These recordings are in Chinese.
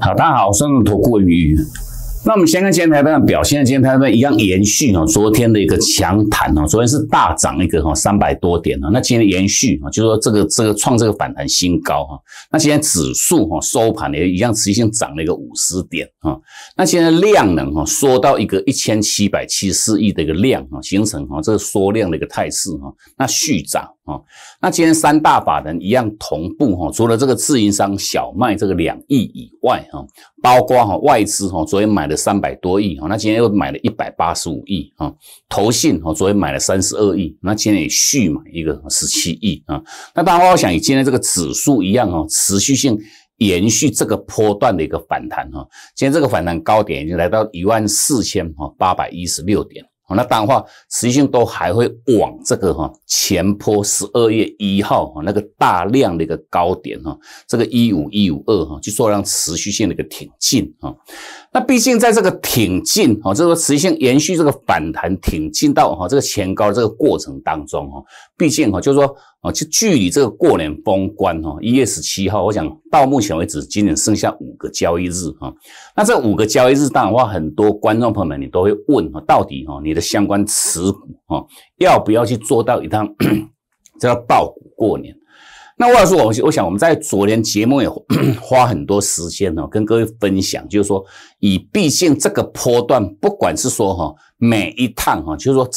好，大家好，我是头骨鱼。那我们先看今天台湾表现，今天台湾一样延续哦，昨天的一个强弹哦，昨天是大涨一个哈三百多点哦，那今天延续啊，就是说这个这个创这个反弹新高哈，那今天指数哈收盘也一样，持续性涨了一个五十点啊，那现在量能哈缩到一个一千七百七十四亿的一个量啊，形成哈这个缩量的一个态势哈，那续涨啊，那今天三大法人一样同步哈，除了这个自营商小麦这个两亿以外哈。包括哈外资哈昨天买了三百多亿哈，那今天又买了一百八十五亿哈。投信哈昨天买了三十二亿，那今天也续买一个十七亿啊。那当然我想以今天这个指数一样哈，持续性延续这个波段的一个反弹哈。今天这个反弹高点已经来到一万四千哈八百一十六点。那当然话，持续性都还会往这个哈前坡十二月一号哈那个大量的一个高点哈，这个一五一五二哈去做让持续性的一个挺进哈。那毕竟在这个挺进哈，这个持续性延续这个反弹挺进到哈这个前高这个过程当中哈，毕竟哈就是说。哦，就距离这个过年封关哦，一月十七号，我想到目前为止今年剩下五个交易日哈。那这五个交易日，当然话很多观众朋友们，你都会问哈，到底哦你的相关持股哈，要不要去做到一趟，叫倒股过年？那我老说，我我想我们在昨天节目也 花很多时间呢，跟各位分享，就是说，以毕竟这个波段，不管是说哈，每一趟哈，就是说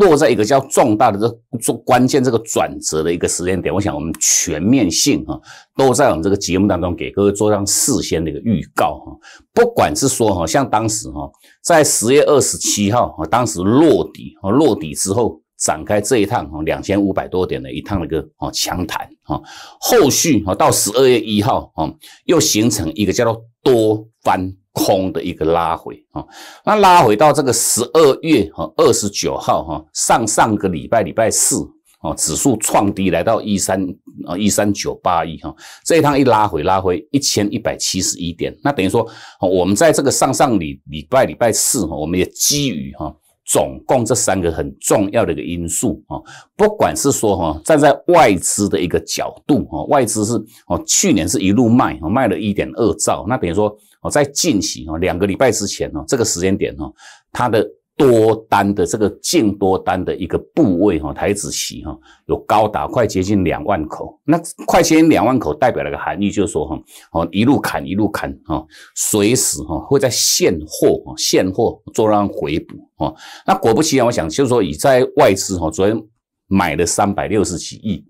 落在一个叫重大的这做关键这个转折的一个时间点，我想我们全面性哈，都在我们这个节目当中给各位做上事先的一个预告哈，不管是说哈，像当时哈，在十月二十七号哦、当时落底哦、落底之后。展开这一趟哈两千五百多点的一趟那个哦强弹哈，后续啊到十二月一号啊又形成一个叫做多翻空的一个拉回啊，那拉回到这个十二月哈二十九号哈上上个礼拜礼拜四啊指数创低来到一三啊一三九八一哈这一趟一拉回拉回一千一百七十一点，那等于说我们在这个上上礼礼拜礼拜四哈我们也基于哈。总共这三个很重要的一个因素啊，不管是说哈，站在外资的一个角度啊，外资是哦，去年是一路卖，卖了一点二兆，那等于说哦，在近期哦，两个礼拜之前哦，这个时间点哦，它的。多单的这个净多单的一个部位哈，台子席哈有高达快接近两万口，那快接近两万口代表了个含义，就是说哈，哦一路砍一路砍哈，随时哈会在现货啊现货做让回补哈，那果不其然，我想就是说已在外资哈昨天。买了三百六十几亿，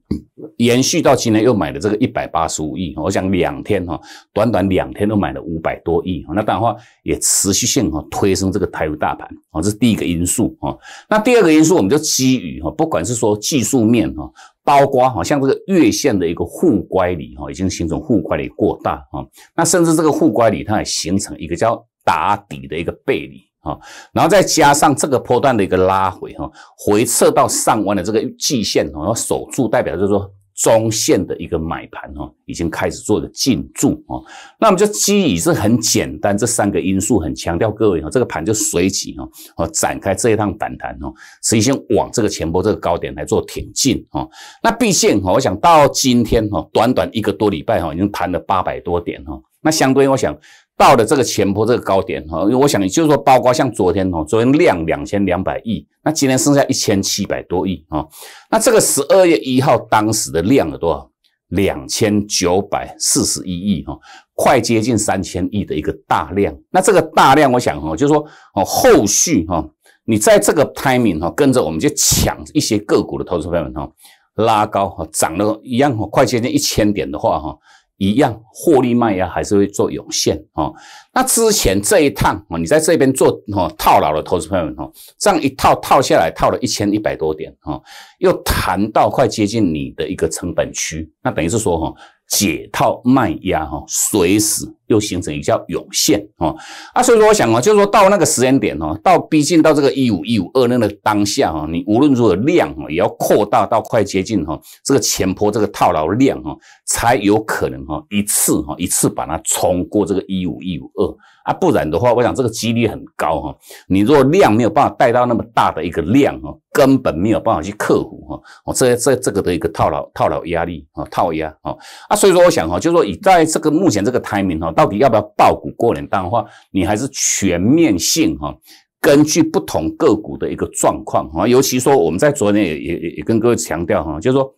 延续到今天又买了这个一百八十五亿，我想两天哈，短短两天都买了五百多亿那当然话也持续性哈，推升这个台股大盘啊，这是第一个因素啊。那第二个因素我们就基于哈，不管是说技术面哈，包括好像这个月线的一个互乖离哈，已经形成互乖离过大哈，那甚至这个互乖离它也形成一个叫打底的一个背离。啊，然后再加上这个波段的一个拉回哈，回撤到上弯的这个季线，然后守住，代表就是说中线的一个买盘哈，已经开始做的进驻啊。那我们就基于是很简单，这三个因素很强调各位哈，这个盘就随即哈啊、展开这一趟反弹哈，直接先往这个前波这个高点来做挺进哈。那毕竟哈，我想到今天哈，短短一个多礼拜哈，已经弹了八百多点哈，那相对我想。到了这个前坡这个高点哈，因为我想你就是说，包括像昨天哈，昨天量两千两百亿，那今天剩下一千七百多亿啊，那这个十二月一号当时的量有多少？两千九百四十一亿哈，快接近三千亿的一个大量。那这个大量，我想哈，就是说哦，后续哈，你在这个 timing 哈，跟着我们就抢一些个股的投资氛们哈，拉高哈，涨了一样哈，快接近一千点的话哈。一样获利卖压还是会做涌现哦。那之前这一趟哦，你在这边做哦套牢的投资朋友们哦，这样一套套下来套了一千一百多点哦，又谈到快接近你的一个成本区，那等于是说哈。解套卖压哈，随时又形成一叫涌现哦啊，所以说我想哦，就是说到那个时间点哦，到逼近到这个一五一五二那个当下哈，你无论如何量哦，也要扩大到快接近哈这个前坡这个套牢量哈，才有可能哈一次哈一次把它冲过这个一五一五二。啊，不然的话，我想这个几率很高哈。你如果量没有办法带到那么大的一个量哈，根本没有办法去克服哈。我这这这个的一个套牢套牢压力啊，套压啊。啊，所以说我想哈，就是说以在这个目前这个 timing 哈，到底要不要爆股过年淡话，你还是全面性哈，根据不同个股的一个状况哈。尤其说我们在昨天也也也跟各位强调哈，就是说。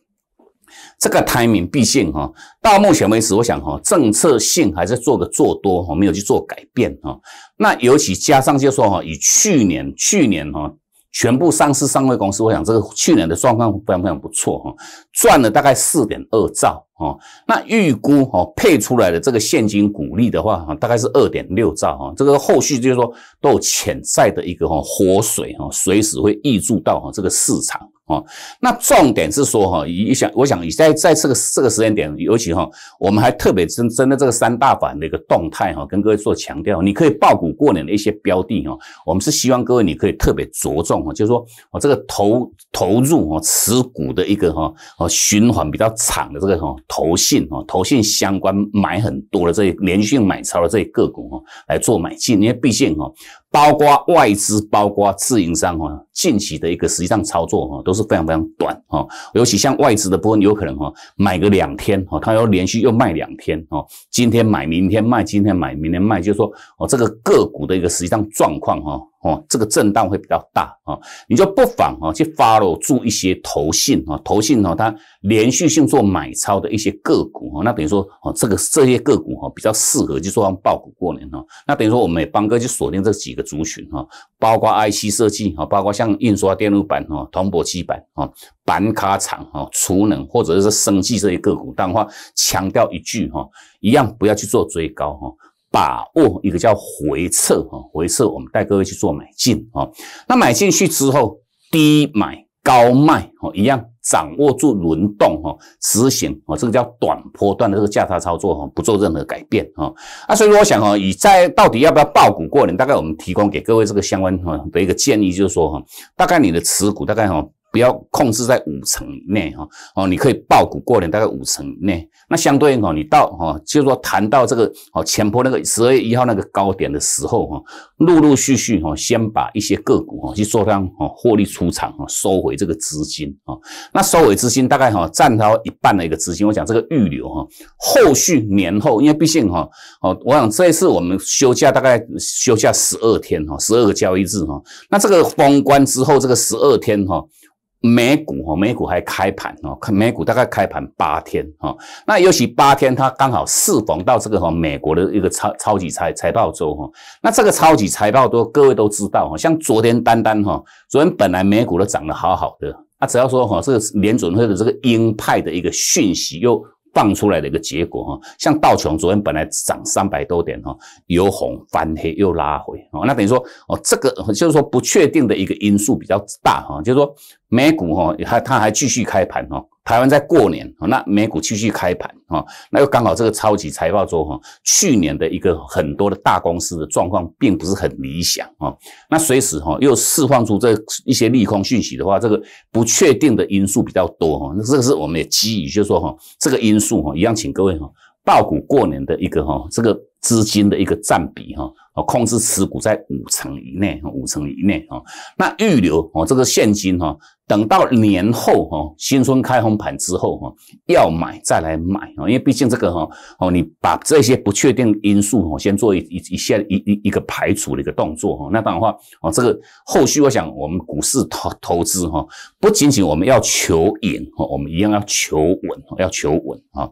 这个 timing 毕竟哈，到目前为止，我想哈，政策性还是做的做多哈，没有去做改变哈。那尤其加上就说哈，以去年去年哈，全部上市上位公司，我想这个去年的状况非常非常不错哈，赚了大概四点二兆哈。那预估哈配出来的这个现金股利的话哈，大概是二点六兆哈。这个后续就是说都有潜在的一个哈活水哈，随时会溢注到哈这个市场。哦，那重点是说哈，一想我想你在在这个这个时间点，尤其哈，我们还特别针针对这个三大板的一个动态哈，跟各位做强调，你可以爆股过年的一些标的哈，我们是希望各位你可以特别着重哈，就是说我这个投投入哈，持股的一个哈，呃，循环比较长的这个哈，投信哈，投信相关买很多的这些连续买超的这些个股哈，来做买进，因为毕竟哈。包括外资，包括自营商哈，近期的一个实际上操作哈，都是非常非常短哈，尤其像外资的部分，有可能哈，买个两天哈，它要连续又卖两天哈，今天买明天卖，今天买明天卖，就是说哦，这个个股的一个实际上状况哈。哦，这个震荡会比较大啊，你就不妨啊去 follow 注一些投信啊，投信啊，它连续性做买超的一些个股啊，那等于说哦，这个这些个股哈比较适合去做爆股过年哈，那等于说我们也帮哥去锁定这几个族群哈，包括 IC 设计啊，包括像印刷电路板啊、铜箔基板啊、板卡厂啊、储能或者是生技这些个股，但话强调一句哈，一样不要去做追高哈。把握一个叫回撤啊，回撤我们带各位去做买进啊，那买进去之后低买高卖哦，一样掌握住轮动哈，执行啊，这个叫短波段的这个价差操作哈，不做任何改变啊，那所以说我想哈，以在到底要不要爆股过年，大概我们提供给各位这个相关的一个建议就是说哈，大概你的持股大概哈。不要控制在五成以内哈哦，你可以爆股过年，大概五成以内。那相对应哦，你到哈，就是说谈到这个哦前坡那个十二月一号那个高点的时候哈，陆陆续续哈，先把一些个股哈去做上哈获利出场哈，收回这个资金啊。那收回资金大概哈占到一半的一个资金，我讲这个预留哈。后续年后，因为毕竟哈哦，我想这一次我们休假大概休假十二天哈，十二个交易日哈。那这个封关之后这个十二天哈。美股哈，美股还开盘哦，美股大概开盘八天哈，那尤其八天它刚好适逢到这个哈美国的一个超超级财财报周哈，那这个超级财报周各位都知道哈，像昨天单单哈，昨天本来美股都涨得好好的，那只要说哈这个联准会的这个鹰派的一个讯息又放出来的一个结果哈，像道琼昨天本来涨三百多点哈，由红翻黑又拉回哦，那等于说哦，这个就是说不确定的一个因素比较大哈，就是说。美股哈，还它还继续开盘哈。台湾在过年，那美股继续开盘哈。那又刚好这个超级财报周哈，去年的一个很多的大公司的状况并不是很理想哈。那随时哈又释放出这一些利空讯息的话，这个不确定的因素比较多哈。那这个是我们也基于就是说哈，这个因素哈，一样请各位哈，报股过年的一个哈，这个资金的一个占比哈，啊，控制持股在五成以内，五成以内哈。那预留哦，这个现金哈。等到年后哈，新春开红盘之后哈，要买再来买啊，因为毕竟这个哈哦，你把这些不确定因素哦，先做一一一些一一一个排除的一个动作哈。那当然话哦，这个后续我想我们股市投投资哈，不仅仅我们要求赢哦，我们一样要求稳，要求稳啊。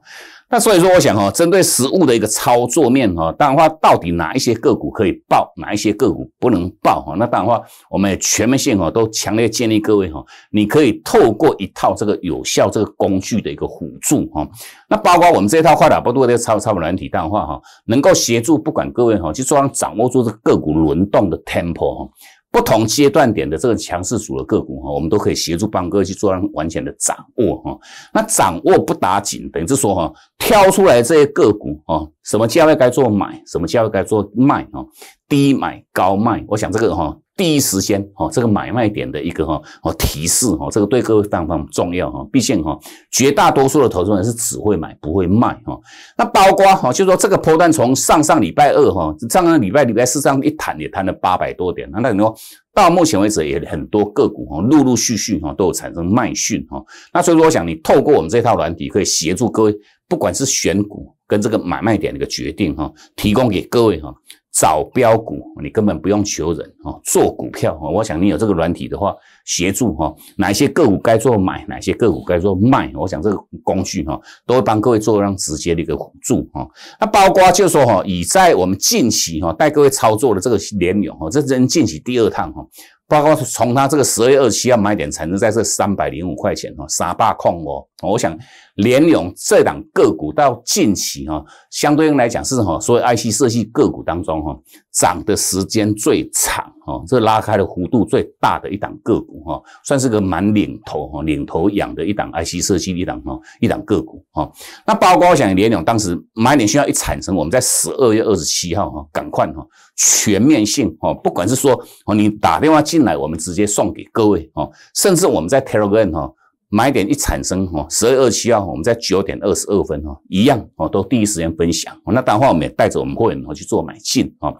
那所以说，我想哈，针对实物的一个操作面哈，当然话到底哪一些个股可以爆，哪一些个股不能爆哈，那当然话，我们也全面性哈都强烈建议各位哈，你可以透过一套这个有效这个工具的一个辅助哈，那包括我们这套快打波度的差差分软体，当然话哈，能够协助不管各位哈，其实上掌握住这个个股轮动的 t e m p o e 哈。不同阶段点的这个强势组的个股哈，我们都可以协助帮哥去做完全的掌握哈。那掌握不打紧，等于是说哈，挑出来这些个股哈，什么价位该做买，什么价位该做卖哈，低买高卖。我想这个哈。第一时间哈，这个买卖点的一个哈哦提示哈，这个对各位非常非常重要哈。毕竟哈，绝大多数的投资人是只会买不会卖哈。那包括哈，就是说这个波段从上上礼拜二哈，上个礼拜礼拜四这样一弹也弹了八百多点，那那你说到目前为止也很多个股哈，陆陆续续哈都有产生卖讯哈。那所以说，我想你透过我们这套软体，可以协助各位，不管是选股跟这个买卖点的一个决定哈，提供给各位哈。找标股，你根本不用求人啊！做股票我想你有这个软体的话，协助哈，哪一些个股该做买，哪一些个股该做卖，我想这个工具哈，都会帮各位做这直接的一个辅助哈。那包括就说哈，已在我们近期哈带各位操作的这个联友哈，这真近期第二趟哈。包括从他这个十二二七号买点，才能在这三百零五块钱哦，傻霸控哦，我想联永这档个股到近期哈，相对应来讲是哈，所以 IC 设计个股当中哈，涨的时间最长。哦，这拉开了幅度最大的一档个股哈，算是个蛮领头哈，领头羊的一档 IC 设计一档哈，一档个股哈。那包括我想联想当时买点需要一产生，我们在十二月二十七号哈，赶快哈，全面性哈，不管是说哦，你打电话进来，我们直接送给各位哦，甚至我们在 Telegram 哈，买点一产生哈，十二月二十七号我们在九点二十二分哈，一样哦，都第一时间分享。那当然话我们也带着我们会员去做买进哈。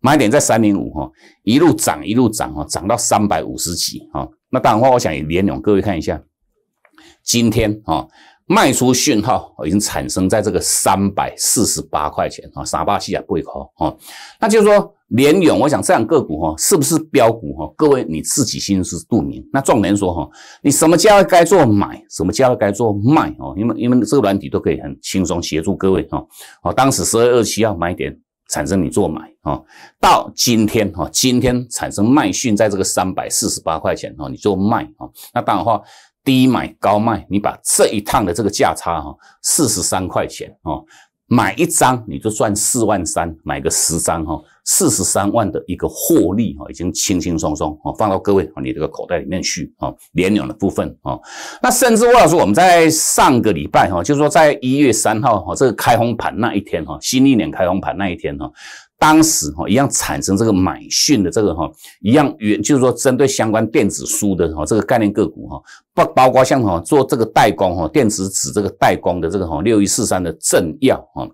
买点在三零五哈，一路涨一路涨哈，涨到三百五十几哈。那当然话，我想也联永，各位看一下，今天哈卖出讯号已经产生在这个三百四十八块钱啊，傻巴气啊，贵口哈。那就是说联勇，我想这样个股哈，是不是标股哈？各位你自己心知肚明。那壮年说哈，你什么价位该做买，什么价位该做卖哦？因为因为这个软体都可以很轻松协助各位哈。哦，当时十二二七要买点。产生你做买啊，到今天哈，今天产生卖讯，在这个三百四十八块钱哈，你做卖啊，那当然话低买高卖，你把这一趟的这个价差哈，四十三块钱哦。买一张你就赚四万三，买个十张哈，四十三万的一个获利哈，已经轻轻松松哦，放到各位啊你这个口袋里面去啊，连用的部分啊，那甚至我讲说我们在上个礼拜哈，就是说在一月三号哈这个开红盘那一天哈，新一年开红盘那一天哈。当时哈一样产生这个买讯的这个哈一样原就是说针对相关电子书的哈这个概念个股哈，不包括像哈做这个代工哈电子纸这个代工的这个哈六一四三的正要哈，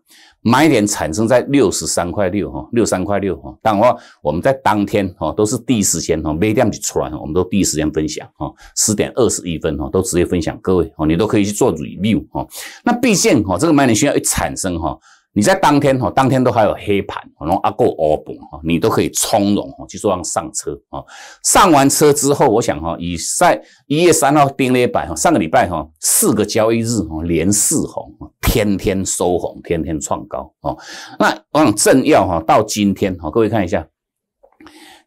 买点产生在六十三块六哈六三块六哈，当然我们在当天哈都是第一时间哈没量级出来，我们都第一时间分享哈十点二十一分哈都直接分享各位哈你都可以去做 review 哈，那毕竟哈这个买点需要一产生哈。你在当天哈，当天都还有黑盘，然后阿股、欧本哈，你都可以从容哈去做上车啊。上完车之后，我想哈，以在一月三号顶了一百哈，上个礼拜哈，四个交易日哈连四红，天天收红，天天创高啊。那我想正要哈到今天哈，各位看一下，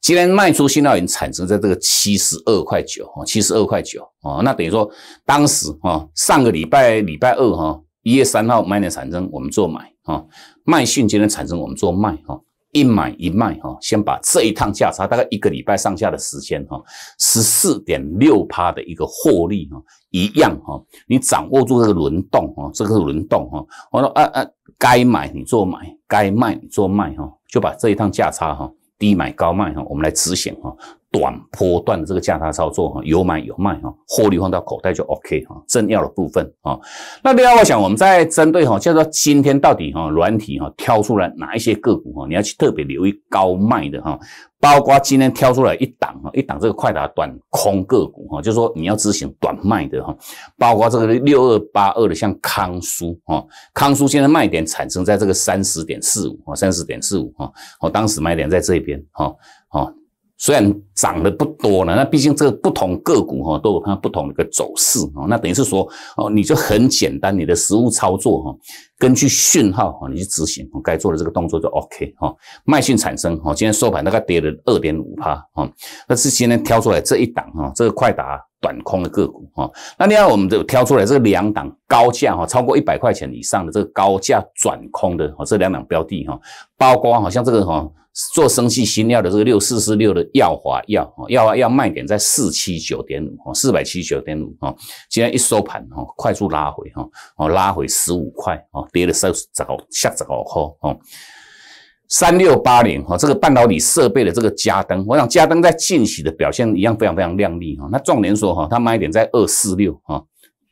今天卖出新已经产生在这个七十二块九哈，七十二块九啊，那等于说当时哈上个礼拜礼拜二哈。一月三号买的产生，我们做买啊；卖讯今的产生，我们做卖哈，一买一卖哈，先把这一趟价差，大概一个礼拜上下的时间哈，十四点六趴的一个获利哈，一样哈。你掌握住这个轮动哈，这个轮动哈，完了啊啊，该买你做买，该卖你做卖哈，就把这一趟价差哈，低买高卖哈，我们来执行哈。短波段的这个价差操作哈，有买有卖哈，获利放到口袋就 OK 哈。政要的部分啊，那另外我想，我们再针对哈，叫做今天到底哈，软体哈，挑出来哪一些个股哈，你要去特别留意高卖的哈，包括今天挑出来一档哈，一档这个快打短空个股哈，就是说你要执行短卖的哈，包括这个六二八二的像康苏哈，康苏现在卖点产生在这个三十点四五啊，三十点四五哈，我当时卖点在这边哈。啊。虽然涨得不多了，那毕竟这个不同个股哈都有它不同的个走势哦。那等于是说哦，你就很简单，你的实物操作哈，根据讯号哈，你去执行该做的这个动作就 OK 哈。卖讯产生哈，今天收盘大概跌了二点五帕哈，那是今天挑出来这一档哈，这个快打短空的个股哈。那另外我们就挑出来这两档高价哈，超过一百块钱以上的这个高价转空的哈，这两档标的哈，包括好像这个哈。做生气新药的这个六四四六的药华药，药华药卖点在四七九点五，四百七九点五啊，今天一收盘哈，快速拉回哈，哦拉回十五块啊，跌了三十个下十早哦哦，三六八零哈，这个半导体设备的这个嘉登，我想嘉登在近期的表现一样非常非常亮丽哈，那重点说哈，它卖点在二四六啊，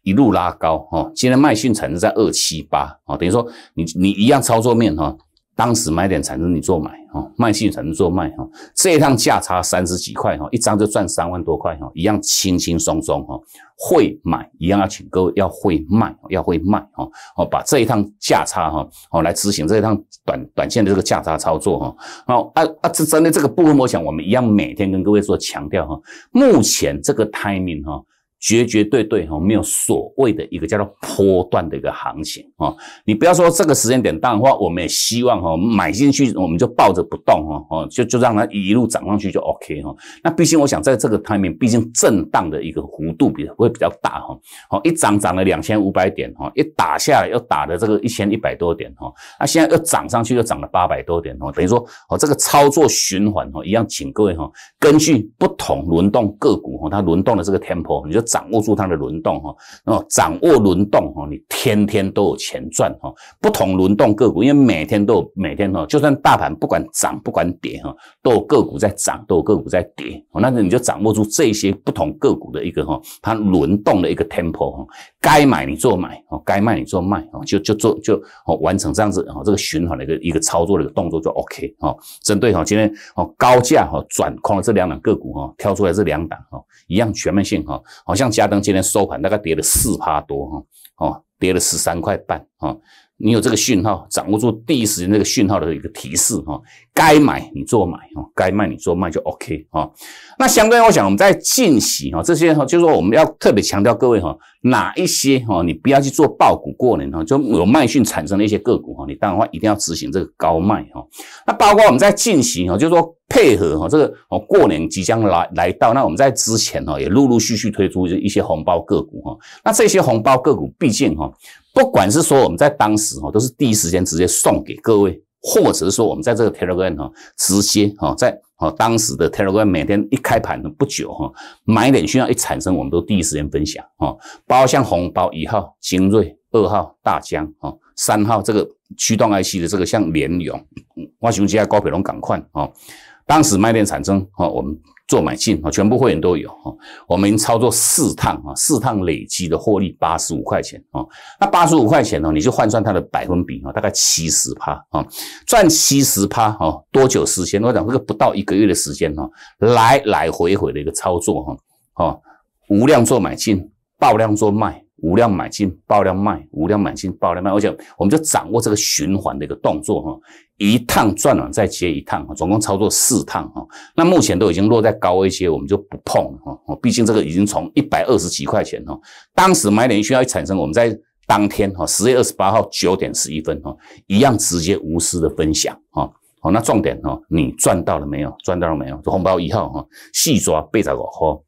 一路拉高哈，今天卖讯产值在二七八啊，等于说你你一样操作面哈。当时买点产生你做买哈，卖进产生做卖哈，这一趟价差三十几块哈，一张就赚三万多块哈，一样轻轻松松哈。会买一样要请各位要会卖，要会卖哈，哦，把这一趟价差哈，哦来执行这一趟短短线的这个价差操作哈。好啊啊，这真的这个部分，我想我们一样每天跟各位做强调哈，目前这个 timing 哈。绝绝对对哈，没有所谓的一个叫做波段的一个行情啊！你不要说这个时间点，然话我们也希望哈，买进去我们就抱着不动哈，哦，就就让它一路涨上去就 OK 哈。那毕竟我想在这个层面，毕竟震荡的一个幅度比会比较大哈。哦，一涨涨了两千五百点哈，一打下来又打的这个一千一百多点哈，那现在又涨上去又涨了八百多点哈，等于说哦，这个操作循环哈，一样，请各位哈，根据不同轮动个股哈，它轮动的这个 t e m p o 你就。掌握住它的轮动哈，哦，掌握轮动哈，你天天都有钱赚哈。不同轮动个股，因为每天都有，每天哈，就算大盘不管涨不管跌哈，都有个股在涨，都有个股在跌。那你就掌握住这些不同个股的一个哈，它轮动的一个 tempo 哈，该买你做买哦，该卖你做卖哦，就就做就哦，完成这样子哦，这个循环的一个一个操作的一个动作就 OK 哈。针对哈今天哦高价哈转空的这两档个股哈，挑出来这两档哈，一样全面性哈，好。像嘉登今天收盘大概跌了四趴多哈，哦，跌了十三块半啊。你有这个讯号，掌握住第一时间这个讯号的一个提示哈，该买你做买哈，该卖你做卖就 OK 哈。那相对来讲，我们在进行哈这些哈，就是说我们要特别强调各位哈，哪一些哈，你不要去做爆股过年哈，就有卖讯产生的一些个股哈，你当然话一定要执行这个高卖哈。那包括我们在进行哈，就是说配合哈这个哦过年即将来来到，那我们在之前哈也陆陆续续推出一些红包个股哈。那这些红包个股毕竟哈。不管是说我们在当时哈，都是第一时间直接送给各位，或者是说我们在这个 Telegram 哈，直接哈在哈当时的 Telegram 每天一开盘不久哈，买点需要一产生，我们都第一时间分享哈，包括像红包一号精锐二号大疆哈，三号这个驱动 IC 的这个像联永、挖熊机啊、高培龙赶快哈，当时买点产生哈，我们。做买进啊，全部会员都有啊，我们已经操作四趟啊，四趟累积的获利八十五块钱啊，那八十五块钱呢，你就换算它的百分比啊，大概七十趴啊，赚七十趴啊，多久时间？我讲这个不到一个月的时间哈，来来回回的一个操作哈，啊，无量做买进，爆量做卖。无量买进，爆量卖；无量买进，爆量卖。我想，我们就掌握这个循环的一个动作哈，一趟赚了再接一趟哈，总共操作四趟哈。那目前都已经落在高位些，我们就不碰了哈。毕竟这个已经从一百二十几块钱哈，当时买点需要产生，我们在当天哈，十月二十八号九点十一分哈，一样直接无私的分享哈。好，那重点哈，你赚到了没有？赚到了没有？红包一号哈，四抓八十五块。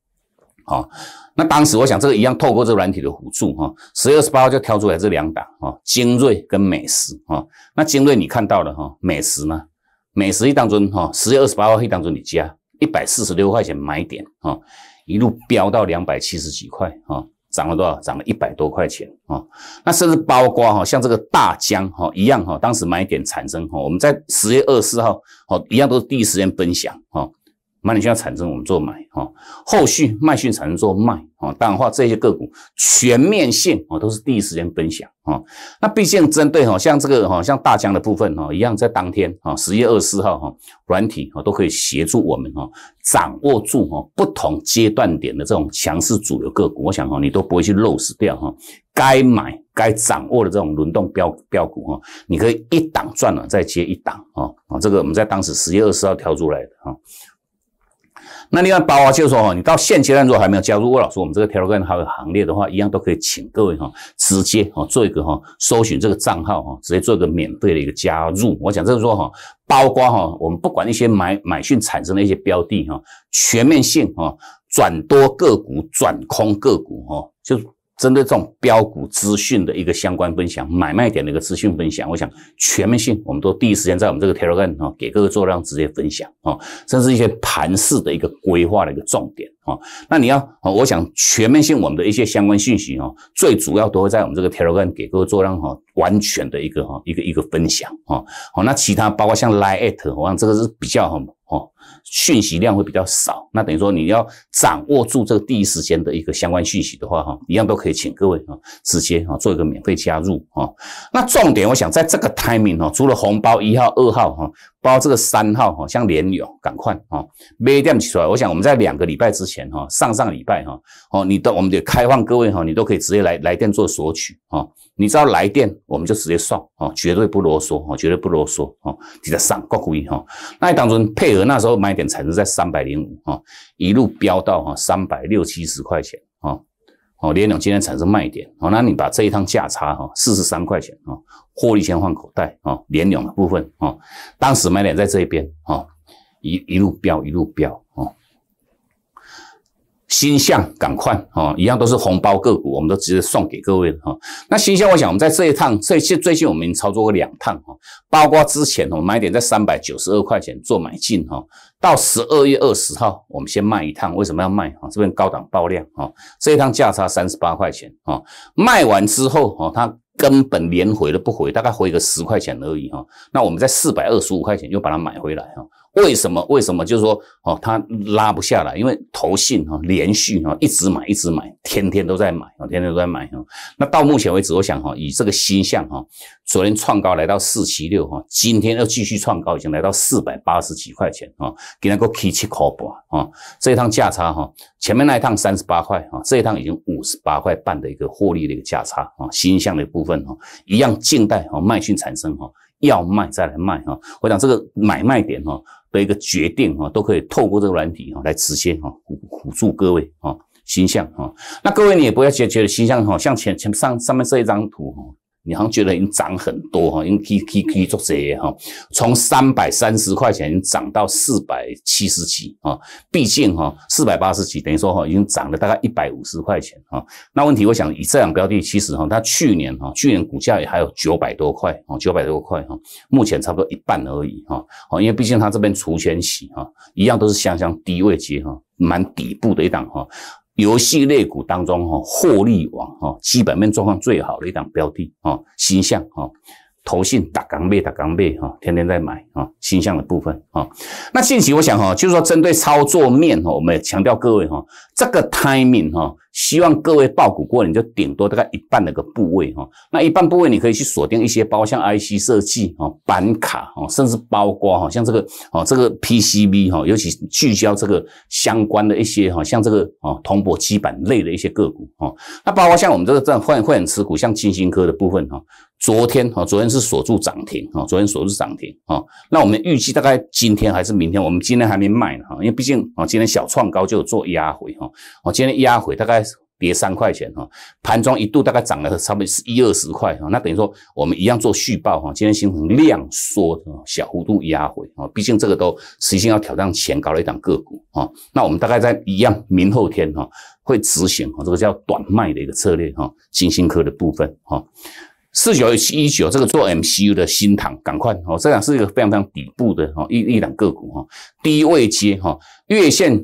好，那当时我想这个一样，透过这个软体的辅助，哈，十月二十八号就挑出来这两档哈，精锐跟美食哈，那精锐你看到了，哈，美食呢？美食一当中哈，十月二十八号一当中你加一百四十六块钱买点，哈，一路飙到两百七十几块，哈，涨了多少？涨了一百多块钱，哈，那甚至包括哈，像这个大疆，哈，一样，哈，当时买点产生，哈，我们在十月二十号，哦，一样都是第一时间分享，哈。那你就要产生我们做买啊，后续卖讯产生做卖啊，当然话这些个股全面性啊都是第一时间分享啊。那毕竟针对哈像这个哈像大疆的部分哈一样，在当天啊十月二十四号哈软体啊都可以协助我们哈掌握住哈、不同阶段点的这种强势主流个股，我想哈你都不会去漏死掉哈。该买该掌握的这种轮动标标股啊，你可以一档赚了再接一档啊啊，这个我们在当时十月二十号挑出来的啊。那另外，包括就是说哈，你到现阶段如果还没有加入魏老师我们这个 Telegram 号的行列的话，一样都可以，请各位哈直接哈做一个哈搜寻这个账号哈，直接做一个免费的一个加入。我讲就是说哈，包括哈我们不管一些买买讯产生的一些标的哈，全面性哈转多个股转空个股哈，就。针对这种标股资讯的一个相关分享，买卖点的一个资讯分享，我想全面性我们都第一时间在我们这个 Telegram 啊，给各位做这样直接分享啊，这是一些盘式的一个规划的一个重点啊。那你要，我想全面性我们的一些相关信息啊，最主要都会在我们这个 Telegram 给各位做这样哈完全的一个哈一个一个分享啊。好，那其他包括像 Lite，我想这个是比较。哦，讯息量会比较少，那等于说你要掌握住这个第一时间的一个相关讯息的话，哈，一样都可以请各位啊直接啊做一个免费加入啊。那重点我想在这个 timing 哦，除了红包一号、二号哈，包这个三号哈，像连友赶快啊，没点出来，我想我们在两个礼拜之前哈，上上礼拜哈，哦，你的我们的开放各位哈，你都可以直接来来电做索取啊。你只要来电，我们就直接送哦，绝对不啰嗦哦，绝对不啰嗦哦，直接上，国顾哈。那当中配合那时候买点产值在三百零五啊，一路飙到哈三百六七十块钱啊，哦连两今天产生卖点，哦那你把这一趟价差哈四十三块钱啊，获利先放口袋啊，连两的部分啊，当时买点在这一边啊，一一路飙一路飙啊。新向赶快啊，一样都是红包个股，我们都直接送给各位了哈。那新向，我想我们在这一趟，这最近我们操作过两趟哈，包括之前我们买点在三百九十二块钱做买进哈，到十二月二十号我们先卖一趟，为什么要卖啊？这边高档爆量啊，这一趟价差三十八块钱啊，卖完之后啊，它根本连回都不回，大概回个十块钱而已哈。那我们在四百二十五块钱又把它买回来哈。为什么？为什么？就是说，哦，它拉不下来，因为投信哈，连续哈，一直买，一直买，天天都在买，哦，天天都在买，哦。那到目前为止，我想，哈，以这个新向，哈，昨天创高来到四七六，哈，今天要继续创高，已经来到四百八十几块钱，啊，给那个开启可不啊，这一趟价差，哈，前面那一趟三十八块，哈，这一趟已经五十八块半的一个获利的一个价差，啊，新向的部分，哈，一样静待哈卖讯产生，哈，要卖再来卖，哈，我想这个买卖点，哈。的一个决定哈，都可以透过这个软体哈来直接哈辅辅助各位哈形象哈。那各位你也不要觉觉得形象哈，像前前上上面这一张图哈。你好像觉得已经涨很多哈，因为 K K K 做这哈，从三百三十块钱涨到四百七十几啊。毕竟哈，四百八十几等于说哈，已经涨了大概一百五十块钱哈。那问题我想以这样标的，其实哈，它去年哈，去年股价也还有九百多块啊，九百多块哈，目前差不多一半而已哈。好，因为毕竟它这边除权洗哈，一样都是香香低位接哈，满底部的一档哈。游戏类股当中，哈，获利王，哈，基本面状况最好的一档标的，哈，新向，哈，投信打刚背，打刚背，哈，天天在买，哈，新向的部分，哈，那近期我想，哈，就是说针对操作面，哈，我们也强调各位，哈，这个 timing，哈。希望各位爆股过你就顶多大概一半的个部位哈，那一半部位你可以去锁定一些，包括像 IC 设计哈、板卡哈，甚至包括哈，像这个哦，这个 PCB 哈，尤其聚焦这个相关的一些哈，像这个哦，铜箔基板类的一些个股哈，那包括像我们这个样，会会很吃股，像金星科的部分哈。昨天哈，昨天是锁住涨停哈，昨天锁住涨停啊。那我们预计大概今天还是明天，我们今天还没卖呢哈，因为毕竟啊，今天小创高就有做压回哈，我今天压回大概跌三块钱哈，盘中一度大概涨了差不多一二十块哈，那等于说我们一样做续报哈，今天形成量缩小幅度压回啊，毕竟这个都实际要挑战前高的一档个股啊。那我们大概在一样明后天哈会执行哈这个叫短卖的一个策略哈，新兴科的部分哈。四九一九，这个做 MCU 的新塘，赶快哦！这两是一个非常非常底部的哦，一一档个股哈，低位接哈，月线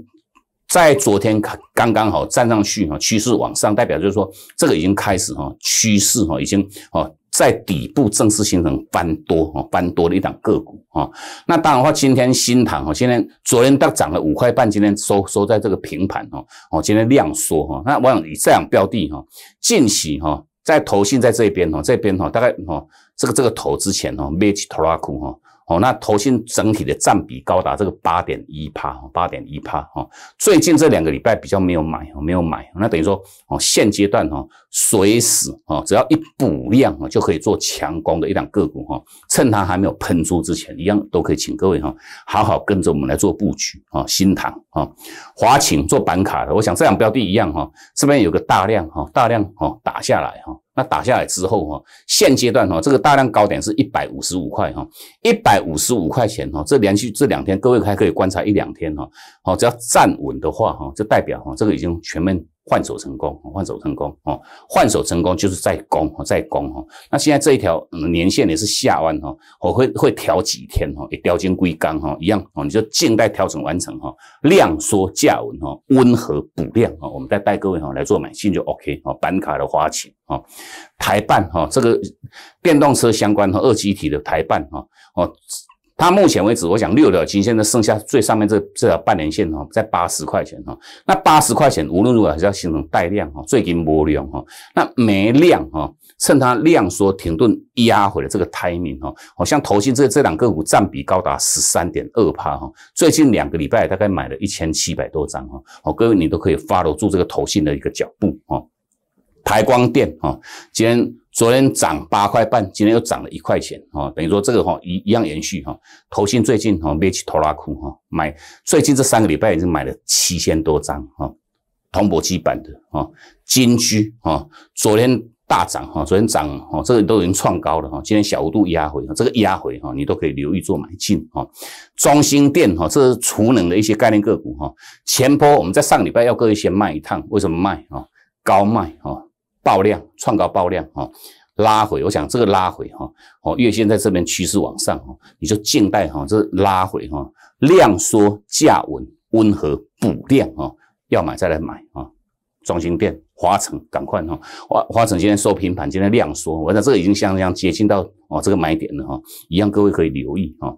在昨天刚刚好站上去哈，趋势往上，代表就是说这个已经开始哈，趋势哈已经哦在底部正式形成翻多哈，翻多的一档个股哈。那当然的话，今天新塘哈，今天昨天它涨了五块半，今天收收在这个平盘哈。哦今天量缩哈。那我想以这样标的哈，近期哈。在头信在这边哦，这边哦，大概哦，这个这个头之前哦，没 r 头拉库哈。哦，那投信整体的占比高达这个八点一趴，八点一趴哈。最近这两个礼拜比较没有买，没有买。那等于说，哦，现阶段哈，随时啊，只要一补量啊，就可以做强光的一档个股哈。趁它还没有喷出之前，一样都可以，请各位哈，好好跟着我们来做布局啊。新塘啊，华擎做板卡的，我想这两标的一样哈。这边有个大量哈，大量哈打下来哈。那打下来之后哈，现阶段哈，这个大量高点是一百五十五块哈，一百五十五块钱哈，这连续这两天，各位还可以观察一两天哈，好，只要站稳的话哈，就代表哈，这个已经全面。换手成功，换手成功哦，换手成功就是再攻，再攻哈。那现在这一条年限也是下弯哈，我会会调几天哈，也调进硅钢哈，一样哦，你就静待调整完成哈，量缩价稳哈，温和补量哈，我们再带各位哈来做买进就 OK 哈，板卡的花情啊，台办哈，这个电动车相关和二级体的台办哈哦。那目前为止，我想六条均线的剩下最上面这这条半年线哈，在八十块钱哈。那八十块钱无论如何还是要形成带量哈，最近无量哈。那没量哈，趁它量缩停顿压回了这个 timing 哈。好像投信这这两个股占比高达十三点二帕哈。最近两个礼拜大概买了一千七百多张哈。好，各位你都可以 follow 住这个投信的一个脚步哈。台光电啊，今天昨天涨八块半，今天又涨了一块钱啊，等于说这个哈一一样延续哈。投信最近哈别去投拉库哈，买最近这三个礼拜已经买了七千多张哈，铜箔基板的哈，金居哈，昨天大涨哈，昨天涨哦，这个都已经创高了哈，今天小幅度压回哈，这个压回哈你都可以留意做买进哈。中心电哈，这是储能的一些概念个股哈。前波我们在上礼拜要各位先卖一趟，为什么卖啊？高卖哈，爆量创高爆量哈，拉回，我想这个拉回哈，哦，月线在这边趋势往上哈，你就静待哈，这拉回哈，量缩价稳，温和补量啊，要买再来买啊，庄心店华城，赶快哈，华华城今天收平盘，今天量缩，我想这个已经像当接近到哦这个买点了哈，一样各位可以留意哈，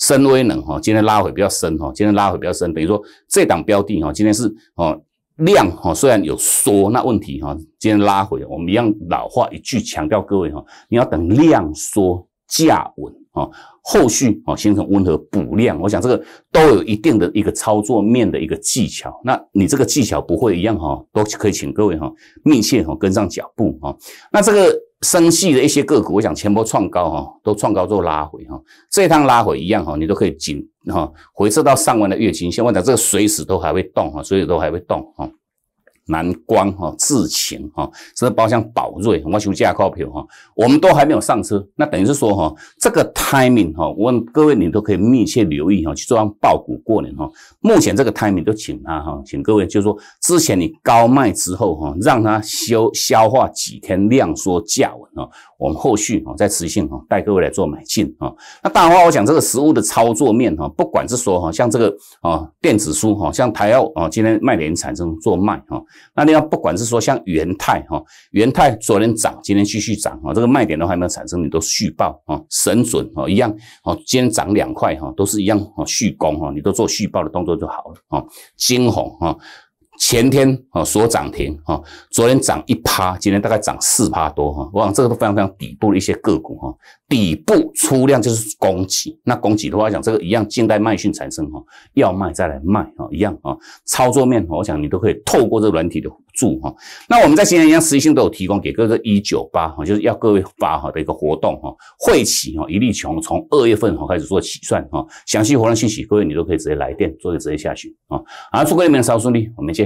深威能哈，今天拉回比较深哈，今天拉回比较深，等于说这档标的哈，今天是哦。量哈虽然有缩，那问题哈，今天拉回，我们一样老话一句，强调各位哈，你要等量缩价稳啊，后续哦形成温和补量，我想这个都有一定的一个操作面的一个技巧，那你这个技巧不会一样哈，都可以请各位哈密切哈跟上脚步哈，那这个。生势的一些个股，我想前波创高哈，都创高之后拉回哈，这一趟拉回一样哈，你都可以紧哈，回撤到上万的月均线，我讲这个随时都还会动哈，随时都还会动哈。南光哈，智勤哈，这包像宝瑞我快休假靠票哈，我们都还没有上车，那等于是说哈，这个 timing 哈，我问各位，你都可以密切留意哈，去做上爆股过年哈。目前这个 timing 都请他哈，请各位就是说，之前你高卖之后哈，让他消消化几天量缩价稳哈。我们后续啊再持续啊带各位来做买进啊。那大话我讲这个实物的操作面哈，不管是说哈像这个啊电子书哈，像台奥啊今天卖点产生做卖哈，那你要不管是说像元泰哈，元泰昨天涨，今天继续涨啊，这个卖点都还没有产生，你都续报啊，神准啊一样啊。今天涨两块哈，都是一样啊续攻哈，你都做续报的动作就好了啊。金红哈。前天啊，所涨停啊，昨天涨一趴，今天大概涨四趴多哈。我想这个都非常非常底部的一些个股哈，底部出量就是供给，那供给的话讲，这个一样静待卖讯产生哈，要卖再来卖哈，一样啊。操作面我想你都可以透过这个软体的助哈。那我们在今天一样，私信都有提供给各位一九八哈，就是要各位发哈的一个活动哈，会起哈，一力穷从二月份哈开始做起算哈，详细活动信息各位你都可以直接来电，做个直接下询啊。祝各位们没顺利，我们接。